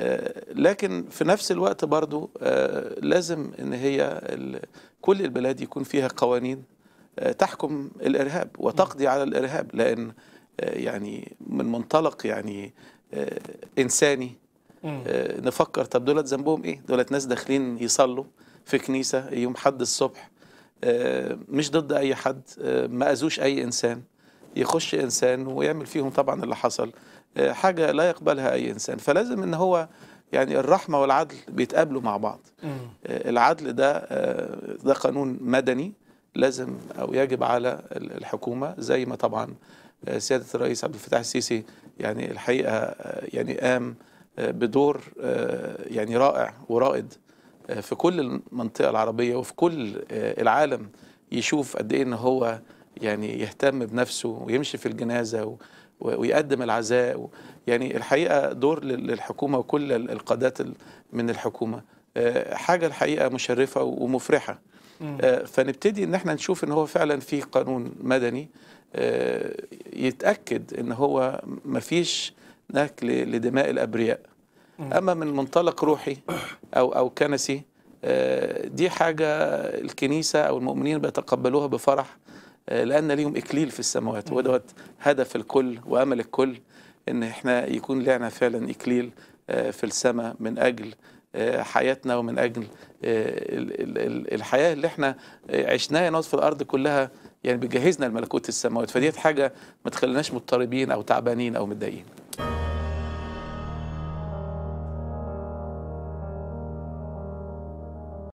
آه، لكن في نفس الوقت برضو آه، لازم ان هي كل البلاد يكون فيها قوانين آه، تحكم الارهاب وتقضي على الارهاب لان يعني من منطلق يعني انساني نفكر طب دولت ذنبهم ايه دولت ناس داخلين يصلوا في كنيسه يوم حد الصبح مش ضد اي حد ما اذوش اي انسان يخش انسان ويعمل فيهم طبعا اللي حصل آه، حاجه لا يقبلها اي انسان فلازم ان هو يعني الرحمه والعدل بيتقابلوا مع بعض آه، العدل ده آه، ده قانون مدني لازم او يجب على الحكومه زي ما طبعا سياده الرئيس عبد الفتاح السيسي يعني الحقيقه يعني قام بدور يعني رائع ورائد في كل المنطقه العربيه وفي كل العالم يشوف قد ايه ان هو يعني يهتم بنفسه ويمشي في الجنازة و ويقدم العزاء يعني الحقيقة دور للحكومة وكل القادات من الحكومة آه، حاجة الحقيقة مشرفة ومفرحة آه، فنبتدي ان احنا نشوف ان هو فعلا في قانون مدني آه، يتاكد ان هو ما فيش نكل لدماء الابرياء اما من منطلق روحي او او كنسي دي حاجه الكنيسه او المؤمنين بيتقبلوها بفرح آه، لأن ليهم إكليل في السماوات ودوت هدف الكل وأمل الكل إن إحنا يكون لنا فعلا إكليل آه، في السماء من أجل آه، حياتنا ومن أجل الحياة اللي إحنا عشناها نقعد في الأرض كلها يعني بيجهزنا لملكوت السماوات فديت حاجة ما تخليناش مضطربين أو تعبانين أو متضايقين